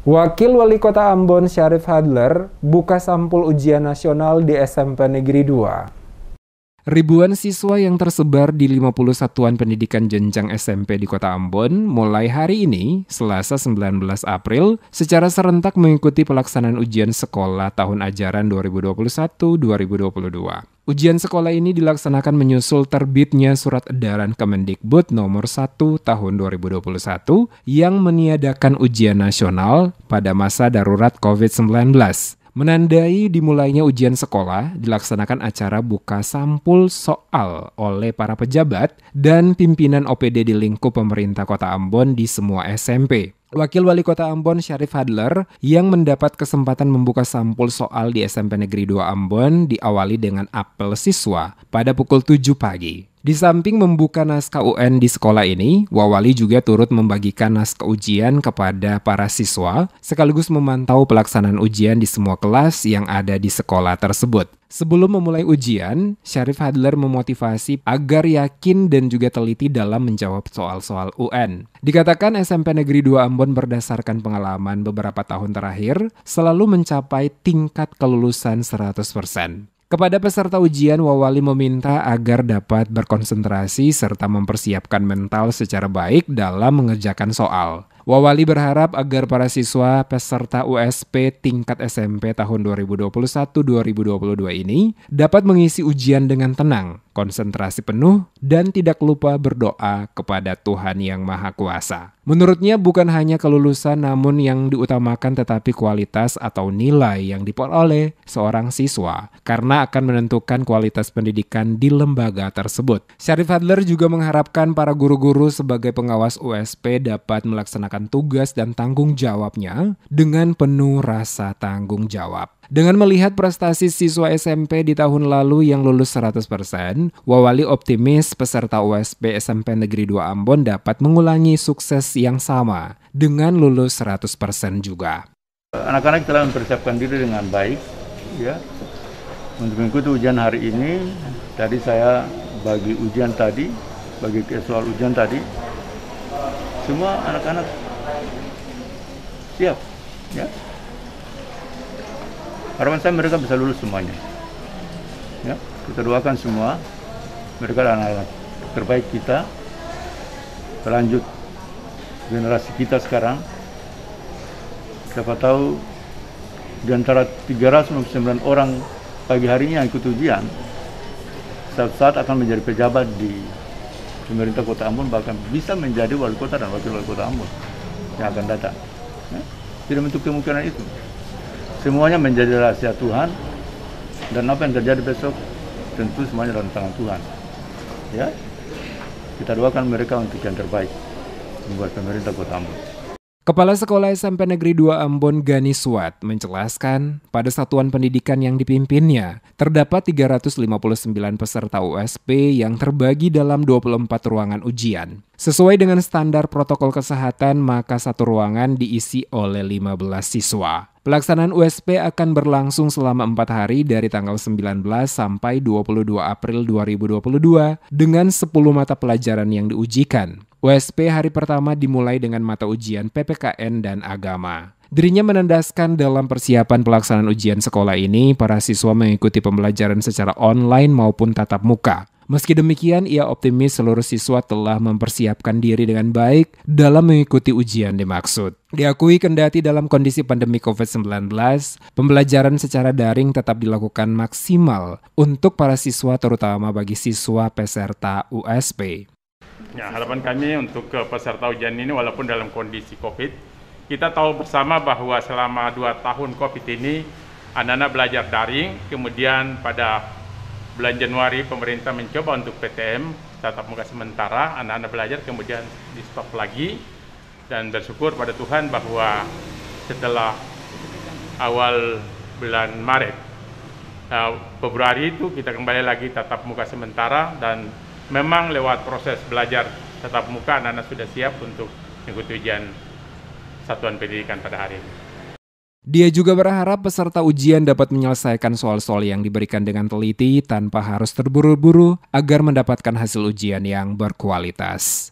Wakil Wali Kota Ambon Syarif Hadler buka sampul ujian nasional di SMP Negeri 2. Ribuan siswa yang tersebar di 50 satuan pendidikan jenjang SMP di Kota Ambon mulai hari ini, Selasa 19 April, secara serentak mengikuti pelaksanaan ujian sekolah tahun ajaran 2021-2022. Ujian sekolah ini dilaksanakan menyusul terbitnya Surat Edaran Kemendikbud nomor 1 tahun 2021 yang meniadakan ujian nasional pada masa darurat COVID-19. Menandai dimulainya ujian sekolah, dilaksanakan acara buka sampul soal oleh para pejabat dan pimpinan OPD di lingkup pemerintah kota Ambon di semua SMP. Wakil Wali Kota Ambon Syarif Hadler yang mendapat kesempatan membuka sampul soal di SMP Negeri 2 Ambon diawali dengan apel siswa pada pukul 7 pagi. Di samping membuka naskah UN di sekolah ini, Wawali juga turut membagikan naskah ujian kepada para siswa, sekaligus memantau pelaksanaan ujian di semua kelas yang ada di sekolah tersebut. Sebelum memulai ujian, Syarif Hadler memotivasi agar yakin dan juga teliti dalam menjawab soal-soal UN. Dikatakan SMP Negeri 2 Ambon berdasarkan pengalaman beberapa tahun terakhir, selalu mencapai tingkat kelulusan 100%. Kepada peserta ujian, Wawali meminta agar dapat berkonsentrasi serta mempersiapkan mental secara baik dalam mengerjakan soal. Wawali berharap agar para siswa peserta USP tingkat SMP tahun 2021-2022 ini dapat mengisi ujian dengan tenang, konsentrasi penuh, dan tidak lupa berdoa kepada Tuhan Yang Maha Kuasa. Menurutnya bukan hanya kelulusan namun yang diutamakan tetapi kualitas atau nilai yang diperoleh seorang siswa karena akan menentukan kualitas pendidikan di lembaga tersebut. Syarif Adler juga mengharapkan para guru-guru sebagai pengawas USP dapat melaksanakan tugas dan tanggung jawabnya dengan penuh rasa tanggung jawab. Dengan melihat prestasi siswa SMP di tahun lalu yang lulus 100%, Wawali optimis peserta USB SMP Negeri 2 Ambon dapat mengulangi sukses yang sama dengan lulus 100% juga. Anak-anak telah mempersiapkan diri dengan baik ya. Untuk mengikuti ujian hari ini, tadi saya bagi ujian tadi, bagi soal ujian tadi, semua anak-anak siap ya harapan saya mereka bisa lulus semuanya ya kita doakan semua mereka adalah anak-anak terbaik kita lanjut generasi kita sekarang siapa tahu di antara 399 orang pagi harinya yang ikut ujian saat-saat akan menjadi pejabat di pemerintah kota Ambon bahkan bisa menjadi wali kota dan wakil wali kota Ambon yang akan datang ya? tidak menutup kemungkinan itu Semuanya menjadi rahasia Tuhan dan apa yang terjadi besok tentu semuanya dalam tangan Tuhan. Ya, kita doakan mereka untuk yang terbaik membuat pemerintah Kota Ambon. Kepala Sekolah SMP Negeri 2 Ambon Gani Suat menjelaskan, pada satuan pendidikan yang dipimpinnya, terdapat 359 peserta USP yang terbagi dalam 24 ruangan ujian. Sesuai dengan standar protokol kesehatan, maka satu ruangan diisi oleh 15 siswa. Pelaksanaan USP akan berlangsung selama empat hari dari tanggal 19 sampai 22 April 2022 dengan 10 mata pelajaran yang diujikan. USP hari pertama dimulai dengan mata ujian PPKN dan agama. Dirinya menandaskan dalam persiapan pelaksanaan ujian sekolah ini, para siswa mengikuti pembelajaran secara online maupun tatap muka. Meski demikian, ia optimis seluruh siswa telah mempersiapkan diri dengan baik dalam mengikuti ujian dimaksud. Diakui kendati dalam kondisi pandemi COVID-19, pembelajaran secara daring tetap dilakukan maksimal untuk para siswa terutama bagi siswa peserta USP. Ya, harapan kami untuk eh, peserta ujian ini walaupun dalam kondisi COVID, kita tahu bersama bahwa selama dua tahun COVID ini, anak-anak belajar daring, kemudian pada bulan Januari pemerintah mencoba untuk PTM, tatap muka sementara, anak-anak belajar kemudian di stop lagi, dan bersyukur pada Tuhan bahwa setelah awal bulan Maret, uh, Februari itu kita kembali lagi tatap muka sementara, dan memang lewat proses belajar tatap muka anak-anak sudah siap untuk mengikuti ujian satuan pendidikan pada hari ini. Dia juga berharap peserta ujian dapat menyelesaikan soal-soal yang diberikan dengan teliti tanpa harus terburu-buru agar mendapatkan hasil ujian yang berkualitas.